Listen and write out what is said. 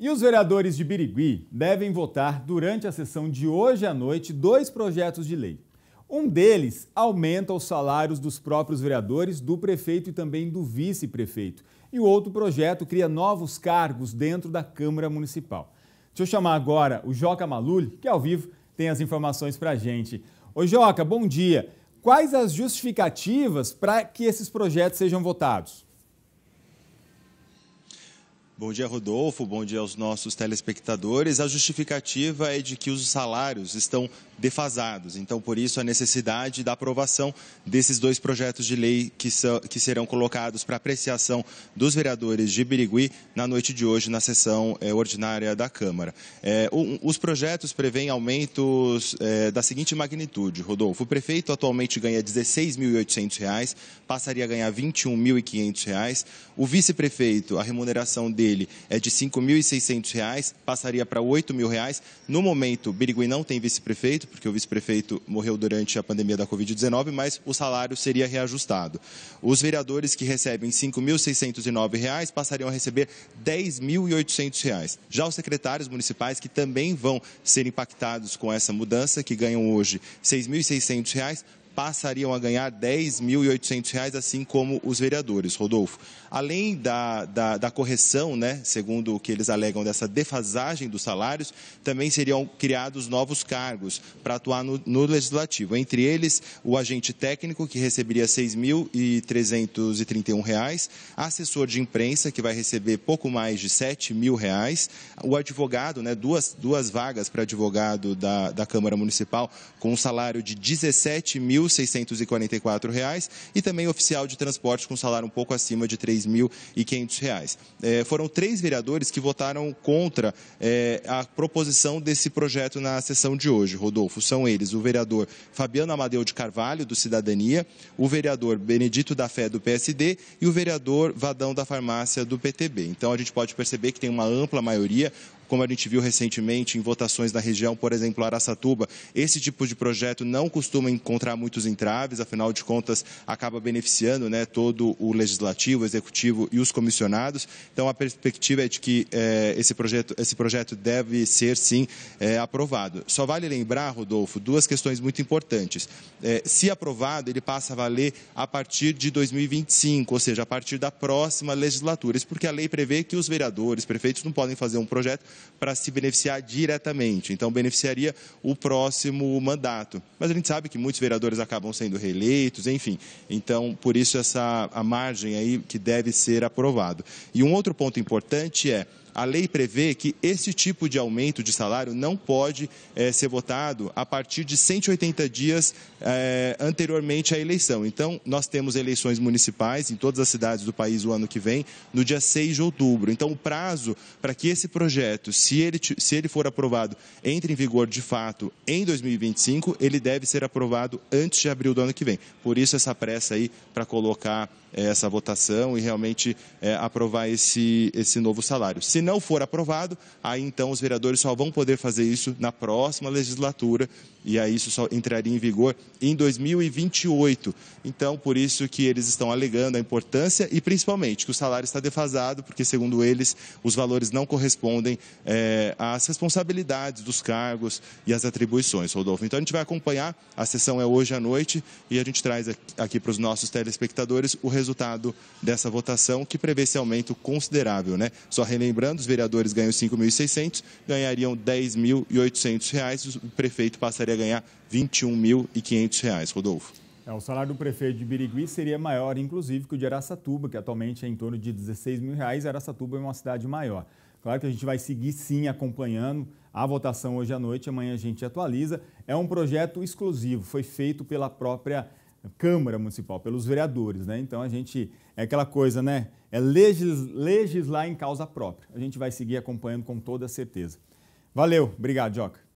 E os vereadores de Birigui devem votar durante a sessão de hoje à noite dois projetos de lei. Um deles aumenta os salários dos próprios vereadores, do prefeito e também do vice-prefeito. E o outro projeto cria novos cargos dentro da Câmara Municipal. Deixa eu chamar agora o Joca Maluli, que ao vivo tem as informações para a gente. Ô Joca, bom dia. Quais as justificativas para que esses projetos sejam votados? Bom dia, Rodolfo. Bom dia aos nossos telespectadores. A justificativa é de que os salários estão defasados. Então, por isso, a necessidade da aprovação desses dois projetos de lei que, são, que serão colocados para apreciação dos vereadores de Birigui na noite de hoje, na sessão é, ordinária da Câmara. É, os projetos prevêem aumentos é, da seguinte magnitude, Rodolfo. O prefeito atualmente ganha R$ 16.800, passaria a ganhar R$ 21.500. O vice-prefeito, a remuneração dele é de R$ 5.600, passaria para R$ 8.000. No momento, Birigui não tem vice-prefeito, porque o vice-prefeito morreu durante a pandemia da Covid-19, mas o salário seria reajustado. Os vereadores que recebem R$ 5.609 passariam a receber R$ 10.800. Já os secretários municipais, que também vão ser impactados com essa mudança, que ganham hoje R$ 6.600, passariam a ganhar R$ 10.800, assim como os vereadores, Rodolfo. Além da, da, da, correção, né, segundo o que eles alegam, dessa defasagem dos salários, também seriam criados novos cargos para atuar no, no Legislativo. Entre eles, o agente técnico, que receberia R$ 6.331, assessor de imprensa, que vai receber pouco mais de R$ 7.000, o advogado, né, duas, duas vagas para advogado da, da Câmara Municipal, com um salário de R$ mil R$ reais e também oficial de transporte com salário um pouco acima de R$ 3.500. É, foram três vereadores que votaram contra é, a proposição desse projeto na sessão de hoje, Rodolfo. São eles o vereador Fabiano Amadeu de Carvalho, do Cidadania, o vereador Benedito da Fé, do PSD e o vereador Vadão da Farmácia, do PTB. Então, a gente pode perceber que tem uma ampla maioria como a gente viu recentemente em votações na região, por exemplo, Araçatuba. Esse tipo de projeto não costuma encontrar muitos entraves, afinal de contas, acaba beneficiando né, todo o legislativo, o executivo e os comissionados. Então, a perspectiva é de que eh, esse, projeto, esse projeto deve ser, sim, eh, aprovado. Só vale lembrar, Rodolfo, duas questões muito importantes. Eh, se aprovado, ele passa a valer a partir de 2025, ou seja, a partir da próxima legislatura. Isso porque a lei prevê que os vereadores, prefeitos, não podem fazer um projeto para se beneficiar diretamente. Então, beneficiaria o próximo mandato. Mas a gente sabe que muitos vereadores acabam sendo reeleitos, enfim. Então, por isso, essa a margem aí que deve ser aprovado. E um outro ponto importante é a lei prevê que esse tipo de aumento de salário não pode é, ser votado a partir de 180 dias é, anteriormente à eleição. Então, nós temos eleições municipais em todas as cidades do país o ano que vem, no dia 6 de outubro. Então, o prazo para que esse projeto, se ele, se ele for aprovado, entre em vigor de fato em 2025, ele deve ser aprovado antes de abril do ano que vem. Por isso, essa pressa aí para colocar eh, essa votação e realmente é, aprovar esse, esse novo salário. Se não for aprovado, aí então os vereadores só vão poder fazer isso na próxima legislatura e aí isso só entraria em vigor em 2028. Então, por isso que eles estão alegando a importância e principalmente que o salário está defasado, porque segundo eles os valores não correspondem é, às responsabilidades dos cargos e às atribuições, Rodolfo. Então a gente vai acompanhar, a sessão é hoje à noite e a gente traz aqui, aqui para os nossos telespectadores o resultado dessa votação, que prevê esse aumento considerável. Né? Só relembrando, os vereadores ganham 5.600, ganhariam 10.800 reais, o prefeito passaria a ganhar 21.500 reais. Rodolfo. É, o salário do prefeito de Birigui seria maior, inclusive, que o de Aracatuba, que atualmente é em torno de 16 mil reais. Aracatuba é uma cidade maior. Claro que a gente vai seguir sim acompanhando a votação hoje à noite, amanhã a gente atualiza. É um projeto exclusivo, foi feito pela própria Câmara Municipal, pelos vereadores, né? Então a gente é aquela coisa, né? É legis, legislar em causa própria. A gente vai seguir acompanhando com toda certeza. Valeu, obrigado, Joca.